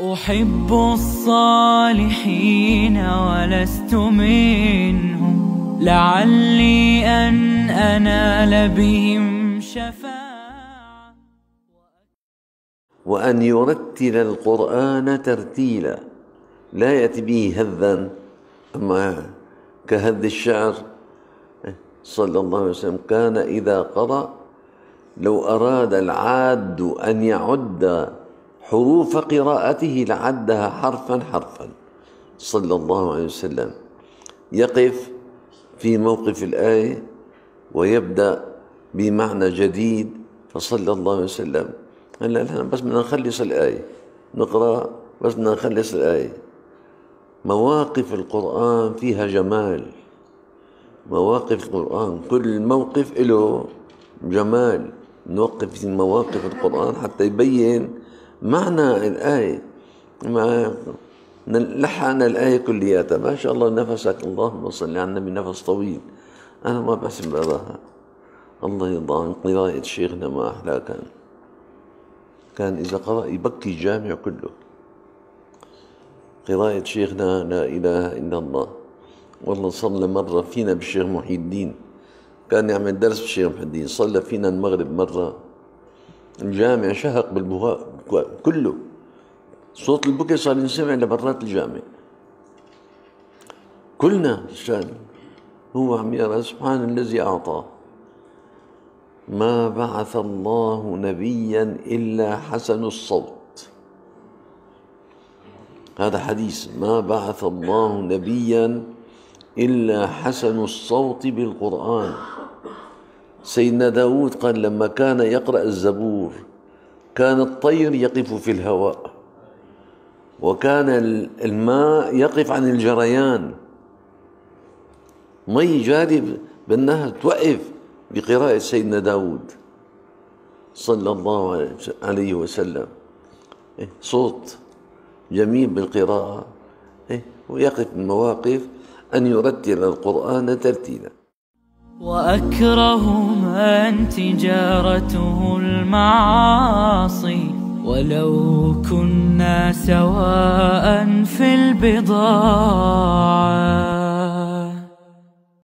أحب الصالحين ولست منهم لعلي أن أنال بهم شفاعة وأن يرتل القرآن ترتيلا لا يأتي به هذا أما كهذ الشعر صلى الله عليه وسلم كان إذا قرأ لو أراد العاد أن يعد حروف قراءته لعدها حرفا حرفا صلى الله عليه وسلم يقف في موقف الآية ويبدأ بمعنى جديد فصلى الله عليه وسلم قال لا بس بدنا نخلص الآية نقرأ بس بدنا نخلص الآية مواقف القرآن فيها جمال مواقف القرآن كل موقف له جمال نوقف في مواقف القرآن حتى يبين معنى الآية ما لحقنا الآية كلياتها ما شاء الله نفسك اللهم صل على النبي نفس طويل أنا ما بحسب هذا الله يرضى عن قراءة شيخنا ما أحلى كان كان إذا قرأ يبكي الجامع كله قراءة شيخنا لا إله إلا الله والله صلى مرة فينا بالشيخ محي الدين كان يعمل درس بالشيخ محي الدين صلى فينا المغرب مرة الجامع شهق بالبكاء كله صوت البكاء صار ينسمع لبرات الجامع كلنا شان هو عم يرى سبحان الذي اعطى ما بعث الله نبيا إلا حسن الصوت هذا حديث ما بعث الله نبيا إلا حسن الصوت بالقرآن سيدنا داود قال لما كان يقرأ الزبور كان الطير يقف في الهواء وكان الماء يقف عن الجريان مي جاري بالنهر توقف بقراءة سيدنا داود صلى الله عليه وسلم إيه، صوت جميل بالقراءة إيه، ويقف من مواقف أن يرتل القرآن ترتيلا وأكره من تجارته المعاصي ولو كنا سواء في البضاعه